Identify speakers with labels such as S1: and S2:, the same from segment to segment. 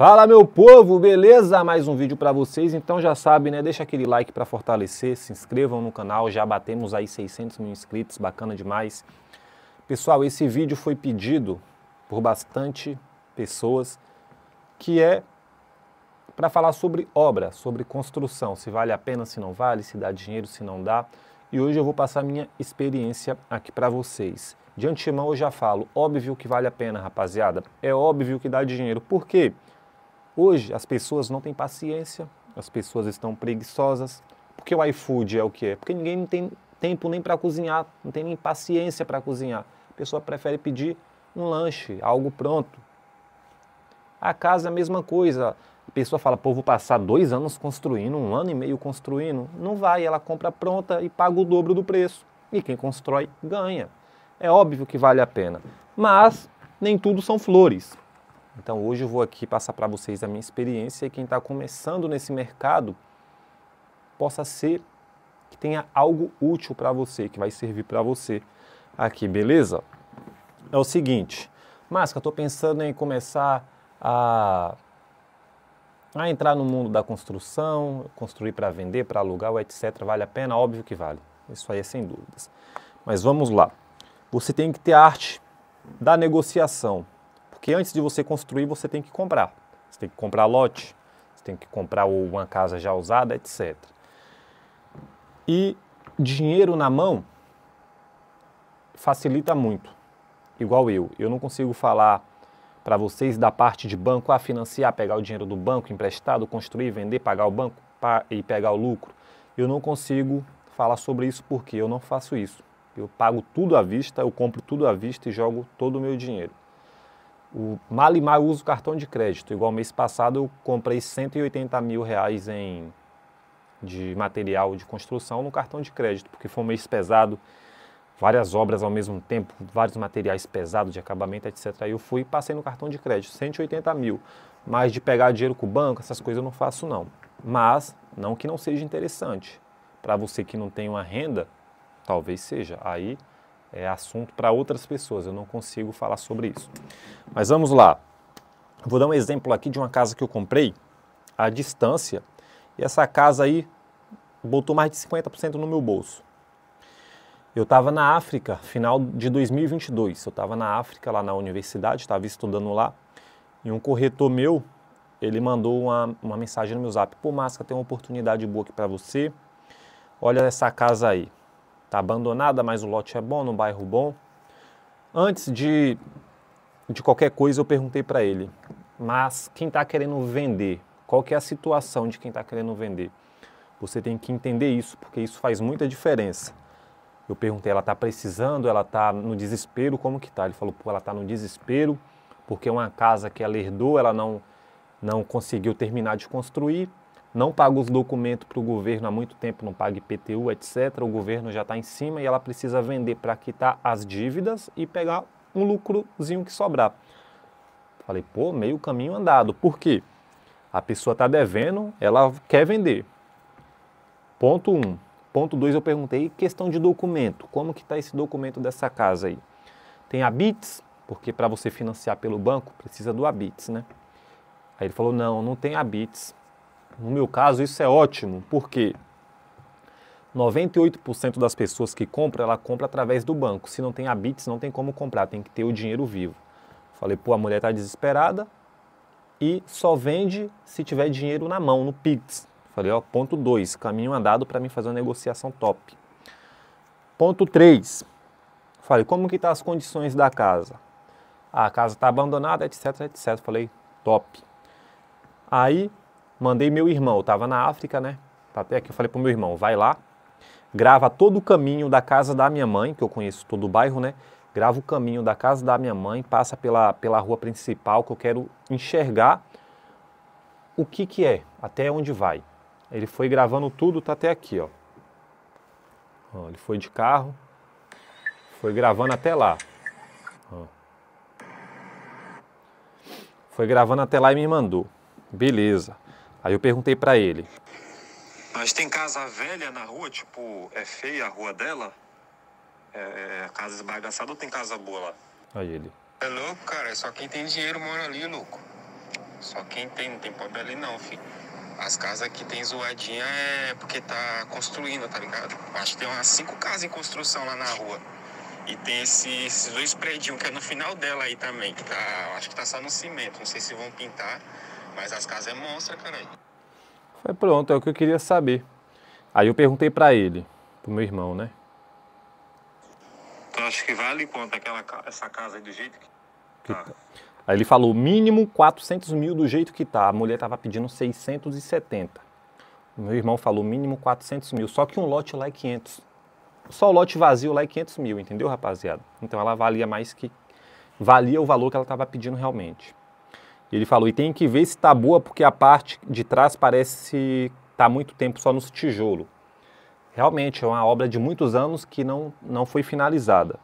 S1: Fala meu povo, beleza? Mais um vídeo para vocês, então já sabe, né? Deixa aquele like para fortalecer, se inscrevam no canal, já batemos aí 600 mil inscritos, bacana demais. Pessoal, esse vídeo foi pedido por bastante pessoas, que é para falar sobre obra, sobre construção, se vale a pena, se não vale, se dá dinheiro, se não dá. E hoje eu vou passar minha experiência aqui para vocês. De antemão eu já falo, óbvio que vale a pena, rapaziada. É óbvio que dá dinheiro. Por quê? Porque Hoje as pessoas não têm paciência, as pessoas estão preguiçosas. Porque o iFood é o que é? Porque ninguém tem tempo nem para cozinhar, não tem nem paciência para cozinhar. A pessoa prefere pedir um lanche, algo pronto. A casa é a mesma coisa. A pessoa fala, pô, vou passar dois anos construindo, um ano e meio construindo. Não vai, ela compra pronta e paga o dobro do preço. E quem constrói ganha. É óbvio que vale a pena. Mas nem tudo são flores. Então hoje eu vou aqui passar para vocês a minha experiência e quem está começando nesse mercado possa ser que tenha algo útil para você, que vai servir para você aqui, beleza? É o seguinte, mas eu estou pensando em começar a, a entrar no mundo da construção, construir para vender, para alugar, etc. Vale a pena? Óbvio que vale. Isso aí é sem dúvidas. Mas vamos lá. Você tem que ter arte da negociação. Porque antes de você construir, você tem que comprar. Você tem que comprar lote, você tem que comprar uma casa já usada, etc. E dinheiro na mão facilita muito. Igual eu, eu não consigo falar para vocês da parte de banco a ah, financiar, pegar o dinheiro do banco emprestado, construir, vender, pagar o banco e pegar o lucro. Eu não consigo falar sobre isso porque eu não faço isso. Eu pago tudo à vista, eu compro tudo à vista e jogo todo o meu dinheiro o mal e mal uso cartão de crédito. Igual mês passado eu comprei 180 mil reais em, de material de construção no cartão de crédito, porque foi um mês pesado, várias obras ao mesmo tempo, vários materiais pesados de acabamento, etc. Aí eu fui e passei no cartão de crédito, 180 mil. Mas de pegar dinheiro com o banco, essas coisas eu não faço não. Mas, não que não seja interessante. Para você que não tem uma renda, talvez seja. Aí é assunto para outras pessoas, eu não consigo falar sobre isso. Mas vamos lá. Vou dar um exemplo aqui de uma casa que eu comprei à distância e essa casa aí botou mais de 50% no meu bolso. Eu estava na África, final de 2022. Eu estava na África, lá na universidade, estava estudando lá. E um corretor meu, ele mandou uma, uma mensagem no meu zap. Pô, Máscara, tem uma oportunidade boa aqui para você. Olha essa casa aí. Está abandonada, mas o lote é bom, no bairro bom. Antes de, de qualquer coisa, eu perguntei para ele, mas quem está querendo vender, qual que é a situação de quem está querendo vender? Você tem que entender isso, porque isso faz muita diferença. Eu perguntei, ela está precisando, ela está no desespero, como que tá? Ele falou, ela está no desespero, porque é uma casa que ela herdou, ela não, não conseguiu terminar de construir, não paga os documentos para o governo há muito tempo, não paga IPTU, etc. O governo já está em cima e ela precisa vender para quitar as dívidas e pegar um lucrozinho que sobrar. Falei, pô, meio caminho andado. Por quê? A pessoa está devendo, ela quer vender. Ponto 1. Um. Ponto 2, eu perguntei, questão de documento. Como que está esse documento dessa casa aí? Tem BITS? porque para você financiar pelo banco, precisa do ABITS, né? Aí ele falou, não, não tem ABITS. No meu caso, isso é ótimo, porque 98% das pessoas que compram, ela compra através do banco. Se não tem a Bits, não tem como comprar, tem que ter o dinheiro vivo. Falei, pô, a mulher está desesperada e só vende se tiver dinheiro na mão, no Pix. Falei, ó, ponto 2, caminho andado para mim fazer uma negociação top. Ponto 3, falei, como que tá as condições da casa? Ah, a casa está abandonada, etc, etc. Falei, top. Aí Mandei meu irmão, eu tava na África, né? Tá até aqui, eu falei pro meu irmão, vai lá, grava todo o caminho da casa da minha mãe, que eu conheço todo o bairro, né? Grava o caminho da casa da minha mãe, passa pela, pela rua principal, que eu quero enxergar o que que é, até onde vai. Ele foi gravando tudo, tá até aqui, ó. ele foi de carro, foi gravando até lá. Foi gravando até lá e me mandou. Beleza. Aí eu perguntei para ele. Mas tem casa velha na rua, tipo, é feia a rua dela? É, é, é casa esbagaçada ou tem casa boa lá? Aí ele. É louco, cara, É só quem tem dinheiro mora ali, louco. Só quem tem, não tem pobre ali não, filho. As casas que tem zoadinha é porque tá construindo, tá ligado? Acho que tem umas cinco casas em construção lá na rua. E tem esse, esses dois prédios, que é no final dela aí também, que tá. Acho que tá só no cimento, não sei se vão pintar. Mas as casas é monstra, caralho. Foi pronto, é o que eu queria saber. Aí eu perguntei para ele, pro meu irmão, né? Tu acha que vale quanto aquela, essa casa aí do jeito que, que tá? Aí ele falou, mínimo 400 mil do jeito que tá. A mulher tava pedindo 670. O meu irmão falou, mínimo 400 mil. Só que um lote lá é 500. Só o lote vazio lá é 500 mil, entendeu, rapaziada? Então ela valia mais que... Valia o valor que ela tava pedindo realmente. Ele falou, e tem que ver se está boa, porque a parte de trás parece estar tá muito tempo só no tijolo. Realmente, é uma obra de muitos anos que não, não foi finalizada.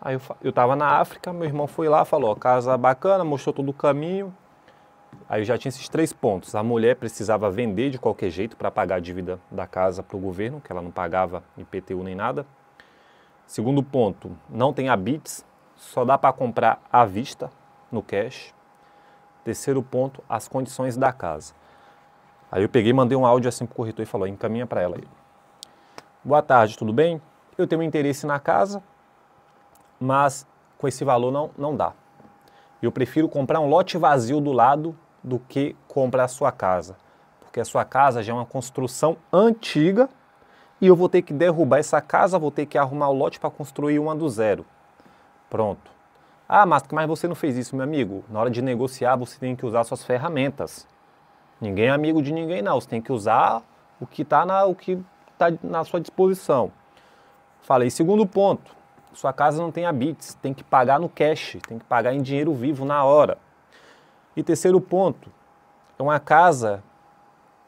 S1: Aí eu estava na África, meu irmão foi lá, falou, casa bacana, mostrou todo o caminho. Aí eu já tinha esses três pontos. A mulher precisava vender de qualquer jeito para pagar a dívida da casa para o governo, que ela não pagava IPTU nem nada. Segundo ponto, não tem habites, só dá para comprar à vista, no cash. Terceiro ponto, as condições da casa. Aí eu peguei mandei um áudio assim pro corretor e falou, encaminha para ela aí. Boa tarde, tudo bem? Eu tenho interesse na casa, mas com esse valor não, não dá. Eu prefiro comprar um lote vazio do lado do que comprar a sua casa, porque a sua casa já é uma construção antiga e eu vou ter que derrubar essa casa, vou ter que arrumar o lote para construir uma do zero. Pronto. Ah, mas, mas você não fez isso, meu amigo. Na hora de negociar, você tem que usar suas ferramentas. Ninguém é amigo de ninguém, não. Você tem que usar o que está na, o que tá na sua disposição. Falei, segundo ponto, sua casa não tem habites, tem que pagar no cash, tem que pagar em dinheiro vivo na hora. E terceiro ponto, é uma casa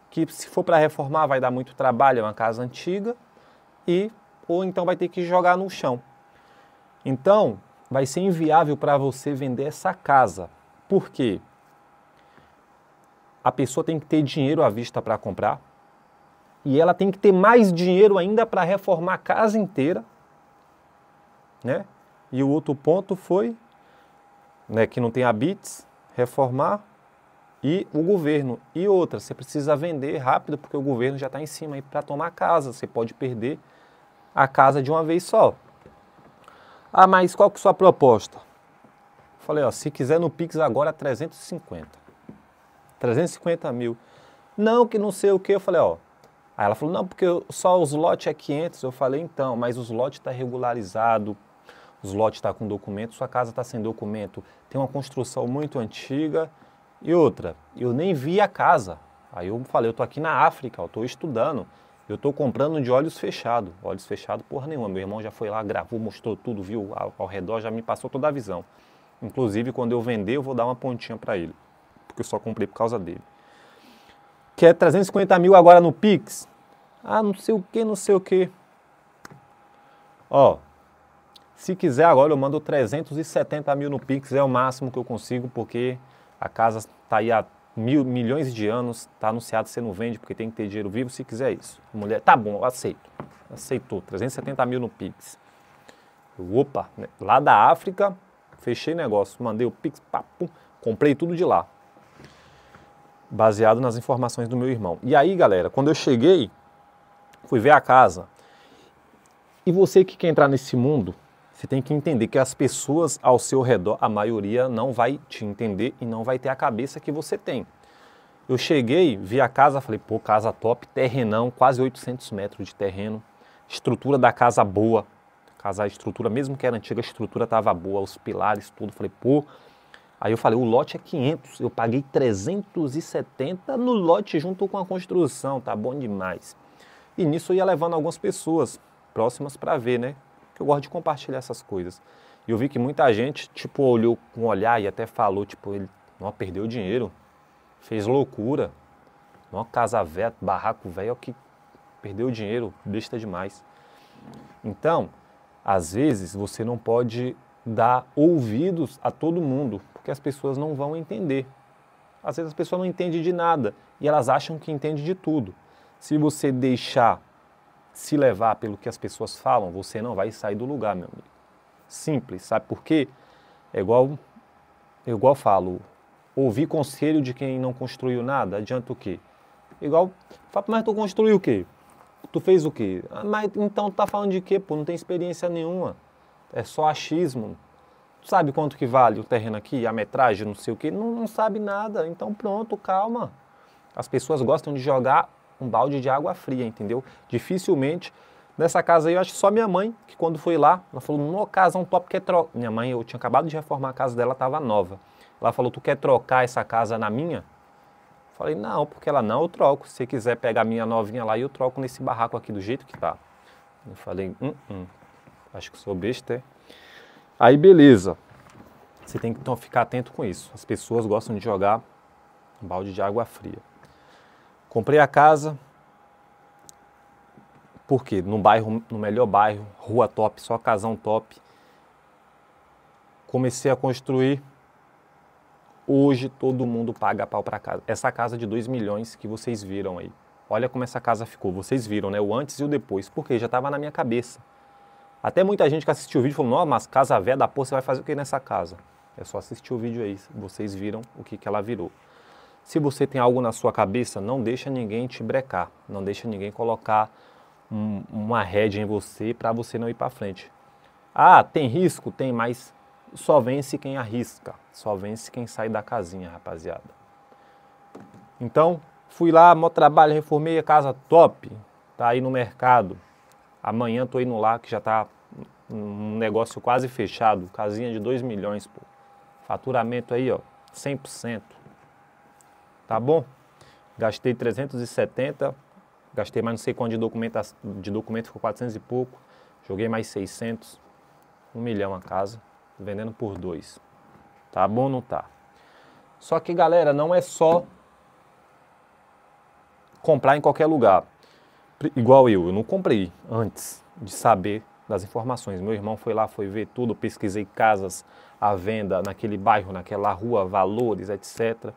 S1: que se for para reformar vai dar muito trabalho, é uma casa antiga e ou então vai ter que jogar no chão. Então, vai ser inviável para você vender essa casa. Por quê? A pessoa tem que ter dinheiro à vista para comprar e ela tem que ter mais dinheiro ainda para reformar a casa inteira, né? E o outro ponto foi, né, que não tem habites, reformar e o governo. E outra, você precisa vender rápido porque o governo já está em cima aí para tomar casa. Você pode perder a casa de uma vez só. Ah, mas qual que é a sua proposta? Falei, ó, se quiser no Pix agora, 350. 350 mil. Não, que não sei o que. Eu falei, ó. Aí ela falou, não, porque só os lotes é 500. Eu falei, então, mas os lotes está regularizado, os lotes está com documento, sua casa está sem documento, tem uma construção muito antiga. E outra, eu nem vi a casa. Aí eu falei, eu tô aqui na África, eu tô estudando. Eu estou comprando de olhos fechados. Olhos fechados, porra nenhuma. Meu irmão já foi lá, gravou, mostrou tudo, viu ao, ao redor, já me passou toda a visão. Inclusive, quando eu vender, eu vou dar uma pontinha para ele, porque eu só comprei por causa dele. Quer 350 mil agora no Pix? Ah, não sei o que, não sei o que. Ó, se quiser agora eu mando 370 mil no Pix, é o máximo que eu consigo, porque a casa está aí há mil, milhões de anos, está anunciado, você não vende porque tem que ter dinheiro vivo se quiser isso. mulher, tá bom, aceito. Aceitou, 370 mil no Pix. opa, né? lá da África, fechei negócio, mandei o Pix, papo, comprei tudo de lá. Baseado nas informações do meu irmão. E aí, galera, quando eu cheguei, fui ver a casa. E você que quer entrar nesse mundo, você tem que entender que as pessoas ao seu redor, a maioria não vai te entender e não vai ter a cabeça que você tem. Eu cheguei, vi a casa, falei, pô, casa top, terrenão, quase 800 metros de terreno, estrutura da casa boa, casa, a estrutura, mesmo que era antiga, a estrutura estava boa, os pilares, tudo, falei, pô. Aí eu falei, o lote é 500, eu paguei 370 no lote junto com a construção, tá bom demais. E nisso eu ia levando algumas pessoas próximas para ver, né? eu gosto de compartilhar essas coisas. E eu vi que muita gente, tipo, olhou com um olhar e até falou, tipo, ele não perdeu dinheiro, fez loucura, não casa velha, barraco velho, que perdeu dinheiro, besta demais. Então, às vezes você não pode dar ouvidos a todo mundo, porque as pessoas não vão entender. Às vezes as pessoas não entendem de nada e elas acham que entende de tudo. Se você deixar se levar pelo que as pessoas falam, você não vai sair do lugar, meu amigo. Simples, sabe por quê? É igual, é igual falo, ouvir conselho de quem não construiu nada, adianta o quê? Igual, mas tu construiu o quê? Tu fez o quê? Ah, mas então tá falando de quê, pô? Não tem experiência nenhuma. É só achismo. Tu sabe quanto que vale o terreno aqui, a metragem, não sei o quê? Não, não sabe nada. Então pronto, calma. As pessoas gostam de jogar um balde de água fria, entendeu? Dificilmente. Nessa casa aí, eu acho que só minha mãe, que quando foi lá, ela falou, no um top quer trocar. Minha mãe, eu tinha acabado de reformar a casa dela, estava nova. Ela falou, tu quer trocar essa casa na minha? Falei, não, porque ela não, eu troco. Se você quiser pegar a minha novinha lá, eu troco nesse barraco aqui do jeito que tá. Eu falei, hum, hum. acho que sou besta, é? Aí, beleza. Você tem que então, ficar atento com isso. As pessoas gostam de jogar um balde de água fria. Comprei a casa, porque no bairro, no melhor bairro, rua top, só casão top. Comecei a construir. Hoje todo mundo paga pau para casa. Essa casa de 2 milhões que vocês viram aí. Olha como essa casa ficou. Vocês viram, né? O antes e o depois. Porque já estava na minha cabeça. Até muita gente que assistiu o vídeo falou: Nossa, mas casa velha da porra, você vai fazer o que nessa casa? É só assistir o vídeo aí. Vocês viram o que, que ela virou. Se você tem algo na sua cabeça, não deixa ninguém te brecar, não deixa ninguém colocar um, uma rédea em você para você não ir para frente. Ah, tem risco? Tem, mas só vence quem arrisca, só vence quem sai da casinha, rapaziada. Então, fui lá, meu trabalho, reformei a casa top, tá aí no mercado. Amanhã tô indo lá que já tá um negócio quase fechado, casinha de 2 milhões, pô. Faturamento aí, ó, 100% tá bom? Gastei 370, gastei mais não sei quanto de, documento de documento, ficou 400 e pouco, joguei mais 600, um milhão a casa, vendendo por dois. Tá bom ou não tá? Só que, galera, não é só comprar em qualquer lugar. Igual eu, eu não comprei antes de saber das informações. Meu irmão foi lá, foi ver tudo, pesquisei casas à venda naquele bairro, naquela rua, valores, etc.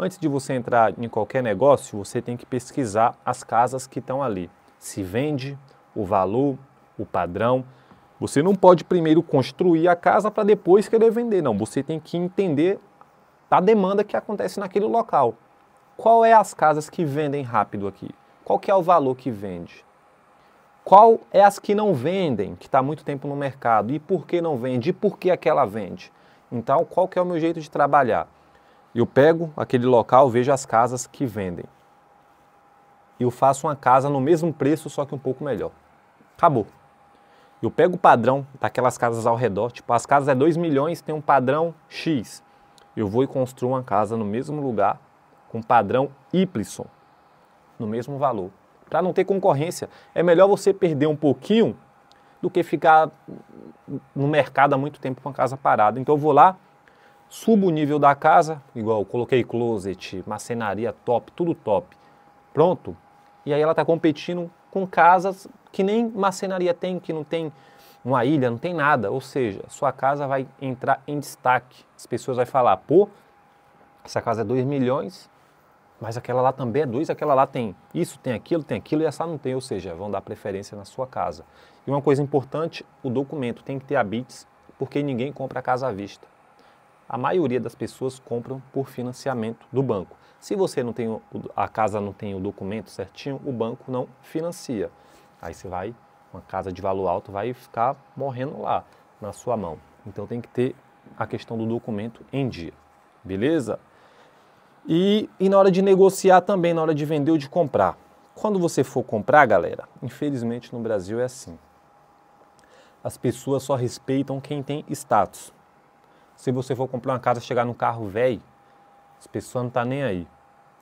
S1: Antes de você entrar em qualquer negócio, você tem que pesquisar as casas que estão ali. Se vende, o valor, o padrão. Você não pode primeiro construir a casa para depois querer vender, não. Você tem que entender a demanda que acontece naquele local. Qual é as casas que vendem rápido aqui? Qual que é o valor que vende? Qual é as que não vendem, que está muito tempo no mercado? E por que não vende? E por que aquela vende? Então, qual que é o meu jeito de trabalhar? Eu pego aquele local, vejo as casas que vendem. Eu faço uma casa no mesmo preço, só que um pouco melhor. Acabou. Eu pego o padrão daquelas casas ao redor, tipo, as casas é 2 milhões, tem um padrão X. Eu vou e construo uma casa no mesmo lugar, com padrão Y, no mesmo valor. Para não ter concorrência, é melhor você perder um pouquinho do que ficar no mercado há muito tempo com a casa parada. Então eu vou lá, Subo o nível da casa, igual coloquei closet, macenaria top, tudo top. Pronto. E aí ela está competindo com casas que nem macenaria tem, que não tem uma ilha, não tem nada. Ou seja, sua casa vai entrar em destaque. As pessoas vão falar, pô, essa casa é 2 milhões, mas aquela lá também é 2, aquela lá tem isso, tem aquilo, tem aquilo e essa não tem. Ou seja, vão dar preferência na sua casa. E uma coisa importante, o documento tem que ter a BITS, porque ninguém compra a casa à vista a maioria das pessoas compram por financiamento do banco. Se você não tem a casa não tem o documento certinho, o banco não financia. Aí você vai uma casa de valor alto vai ficar morrendo lá na sua mão. Então tem que ter a questão do documento em dia. Beleza? E, e na hora de negociar também, na hora de vender ou de comprar. Quando você for comprar, galera, infelizmente no Brasil é assim. As pessoas só respeitam quem tem status. Se você for comprar uma casa, chegar num carro velho, as pessoas não tá nem aí.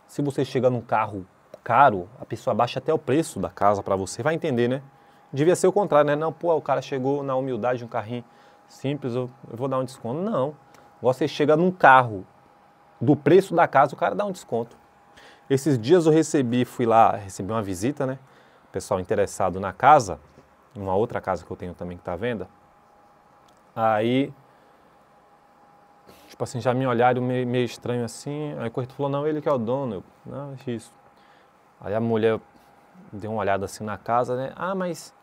S1: Se você chegar num carro caro, a pessoa baixa até o preço da casa para você, vai entender, né? Devia ser o contrário, né? Não, pô, o cara chegou na humildade de um carrinho simples, eu vou dar um desconto. Não. Você chega num carro do preço da casa, o cara dá um desconto. Esses dias eu recebi, fui lá, recebi uma visita, né? Pessoal interessado na casa, uma outra casa que eu tenho também que está à venda. Aí tipo assim, já me olharam meio, meio estranho assim. Aí o corretor falou, não, ele que é o dono. Eu, não, é isso. Aí a mulher deu uma olhada assim na casa, né? Ah, mas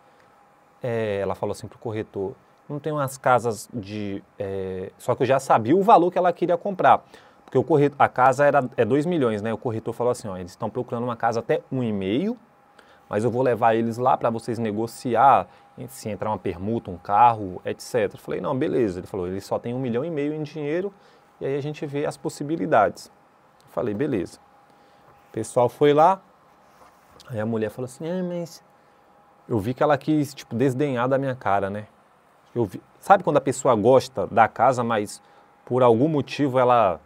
S1: é, ela falou assim pro corretor, não tem umas casas de. É... só que eu já sabia o valor que ela queria comprar. Porque o corretor, a casa era, é 2 milhões, né? O corretor falou assim: ó, eles estão procurando uma casa até 1,5, um mas eu vou levar eles lá para vocês negociar se entrar uma permuta, um carro, etc. Eu falei, não, beleza. Ele falou, ele só tem um milhão e meio em dinheiro e aí a gente vê as possibilidades. Eu falei, beleza. O pessoal foi lá, aí a mulher falou assim, ah, mas eu vi que ela quis, tipo, desdenhar da minha cara, né? Eu vi... Sabe quando a pessoa gosta da casa, mas por algum motivo ela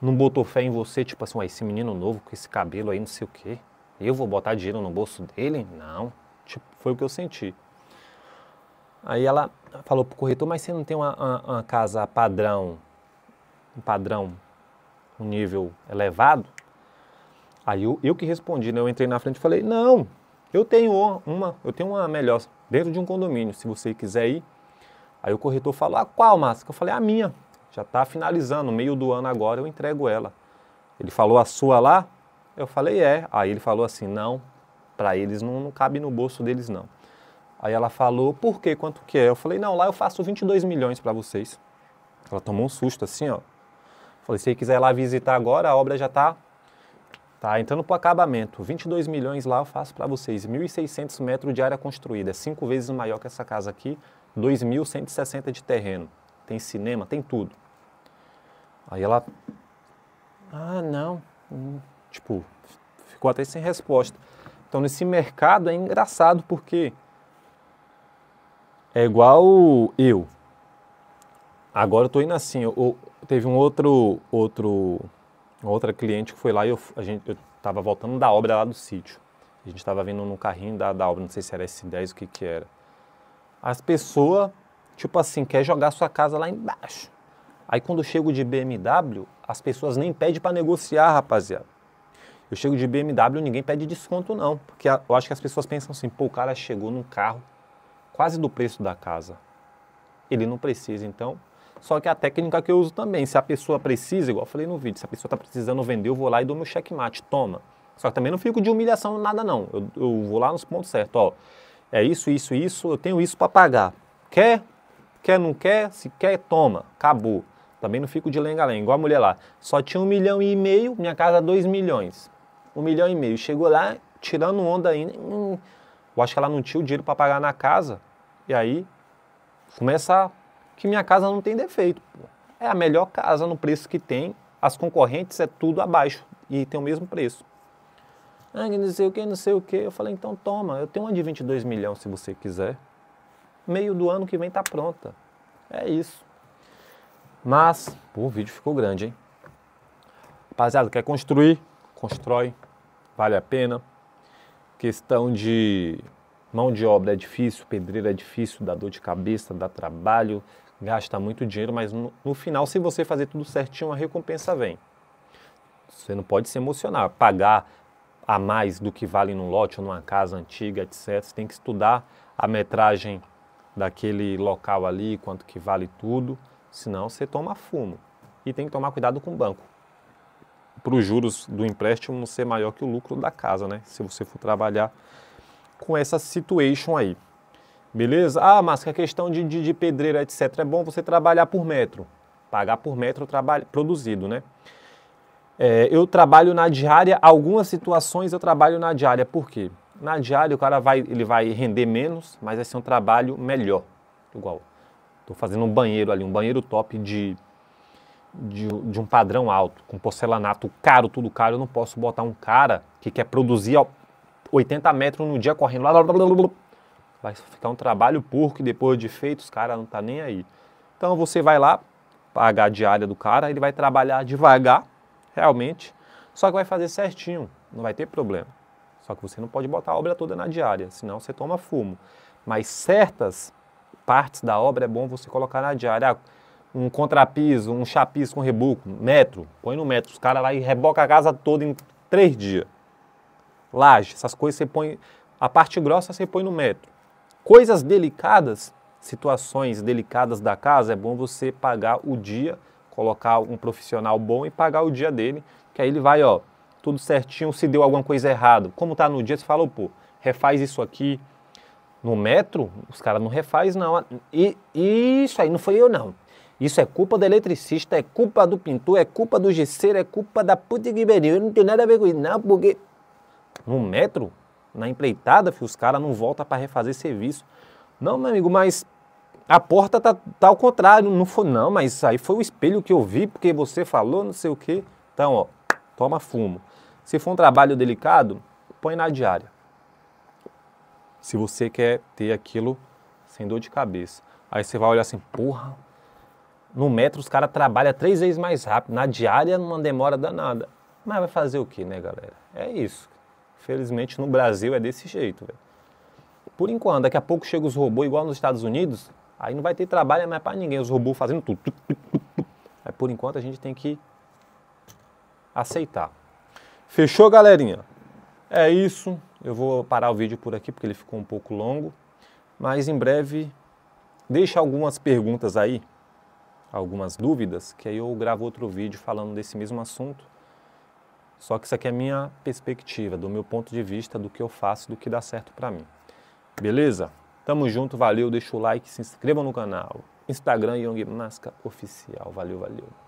S1: não botou fé em você, tipo assim, ah, esse menino novo com esse cabelo aí, não sei o quê, eu vou botar dinheiro no bolso dele? Não. Tipo, foi o que eu senti. Aí ela falou para o corretor, mas você não tem uma, uma, uma, casa padrão, um padrão, um nível elevado? Aí eu, eu que respondi, né? Eu entrei na frente e falei, não, eu tenho uma, eu tenho uma melhor, dentro de um condomínio, se você quiser ir. Aí o corretor falou, ah, qual, Márcio? Eu falei, a minha, já está finalizando, meio do ano agora eu entrego ela. Ele falou, a sua lá? Eu falei, é. Aí ele falou assim, não, para eles não, não cabe no bolso deles não. Aí ela falou, por quê? Quanto que é? Eu falei, não, lá eu faço 22 milhões para vocês. Ela tomou um susto assim, ó. falei, se você quiser ir lá visitar agora, a obra já está tá entrando para acabamento. 22 milhões lá eu faço para vocês. 1.600 metros de área construída. É cinco vezes maior que essa casa aqui. 2.160 de terreno. Tem cinema, tem tudo. Aí ela... Ah, não. Hum. Tipo, ficou até sem resposta. Então, nesse mercado é engraçado porque é igual eu. Agora eu tô indo assim. Eu, eu, teve um outro, outro, outra cliente que foi lá e eu, a gente, eu tava voltando da obra lá do sítio. A gente tava vindo no carrinho da, da obra, não sei se era S10, o que que era. As pessoas, tipo assim, quer jogar sua casa lá embaixo. Aí quando eu chego de BMW, as pessoas nem pedem para negociar, rapaziada. Eu chego de BMW, ninguém pede desconto não, porque eu acho que as pessoas pensam assim, pô, o cara chegou num carro quase do preço da casa. Ele não precisa, então. Só que a técnica que eu uso também, se a pessoa precisa, igual eu falei no vídeo, se a pessoa está precisando vender, eu vou lá e dou meu checkmate, toma. Só que também não fico de humilhação nada não. Eu, eu vou lá nos pontos certos, ó. É isso, isso, isso, eu tenho isso para pagar. Quer? Quer, não quer? Se quer, toma. Acabou. Também não fico de lenga-lenga, igual a mulher lá. Só tinha um milhão e meio, minha casa dois milhões. Um milhão e meio. Chegou lá, tirando onda ainda. Hum, eu acho que ela não tinha o dinheiro para pagar na casa. E aí, começa que minha casa não tem defeito. Pô. É a melhor casa no preço que tem. As concorrentes é tudo abaixo e tem o mesmo preço. Ah, não sei o que, não sei o que. Eu falei, então toma, eu tenho uma de 22 milhões se você quiser. Meio do ano que vem tá pronta. É isso. Mas, pô, o vídeo ficou grande, hein? Rapaziada, quer construir? Constrói. Vale a pena. Questão de Mão de obra é difícil, pedreiro é difícil, dá dor de cabeça, dá trabalho, gasta muito dinheiro, mas no, no final, se você fazer tudo certinho, a recompensa vem. Você não pode se emocionar, pagar a mais do que vale num lote ou numa casa antiga, etc. Você tem que estudar a metragem daquele local ali, quanto que vale tudo, senão você toma fumo. E tem que tomar cuidado com o banco. Para os juros do empréstimo não ser maior que o lucro da casa, né? Se você for trabalhar com essa situation aí. Beleza? Ah, mas que a questão de, de, de, pedreira, etc., é bom você trabalhar por metro. Pagar por metro trabalho, produzido, né? É, eu trabalho na diária, algumas situações eu trabalho na diária. Por quê? Na diária o cara vai, ele vai render menos, mas vai ser um trabalho melhor. Igual, estou fazendo um banheiro ali, um banheiro top de, de, de um padrão alto, com porcelanato caro, tudo caro. Eu não posso botar um cara que quer produzir 80 metros no dia correndo. Blá, blá, blá, vai ficar um trabalho porco e depois de feito os caras não tá nem aí. Então você vai lá, pagar a diária do cara, ele vai trabalhar devagar, realmente, só que vai fazer certinho, não vai ter problema. Só que você não pode botar a obra toda na diária, senão você toma fumo. Mas certas partes da obra é bom você colocar na diária. Ah, um contrapiso, um chapisco com rebuco, metro, põe no metro. Os caras lá e reboca a casa toda em três dias laje, essas coisas você põe, a parte grossa você põe no metro. Coisas delicadas, situações delicadas da casa, é bom você pagar o dia, colocar um profissional bom e pagar o dia dele, que aí ele vai, ó, tudo certinho, se deu alguma coisa errada, como tá no dia, você fala, pô, refaz isso aqui. No metro, os caras não refaz não. E isso aí não foi eu não. Isso é culpa do eletricista, é culpa do pintor, é culpa do gesseiro, é culpa da puta que Eu não tenho nada a ver com isso, não, porque no metro, na empreitada, filho, os caras não voltam para refazer serviço. Não, meu amigo, mas a porta tá, tá ao contrário. Não foi, não, mas isso aí foi o espelho que eu vi, porque você falou, não sei o quê. Então, ó, toma fumo. Se for um trabalho delicado, põe na diária. Se você quer ter aquilo sem dor de cabeça. Aí você vai olhar assim, porra, no metro os caras trabalham três vezes mais rápido. Na diária, não demora danada. Mas vai fazer o que, né, galera? É isso. Felizmente no Brasil é desse jeito, véio. Por enquanto, daqui a pouco chega os robôs igual nos Estados Unidos, aí não vai ter trabalho mais para ninguém, os robôs fazendo tudo. Aí por enquanto a gente tem que aceitar. Fechou, galerinha? É isso. Eu vou parar o vídeo por aqui porque ele ficou um pouco longo, mas em breve deixa algumas perguntas aí, algumas dúvidas, que aí eu gravo outro vídeo falando desse mesmo assunto só que isso aqui é a minha perspectiva, do meu ponto de vista, do que eu faço, do que dá certo para mim. Beleza? Tamo junto, valeu, deixa o like, se inscreva no canal. Instagram Young Masca Oficial. Valeu, valeu.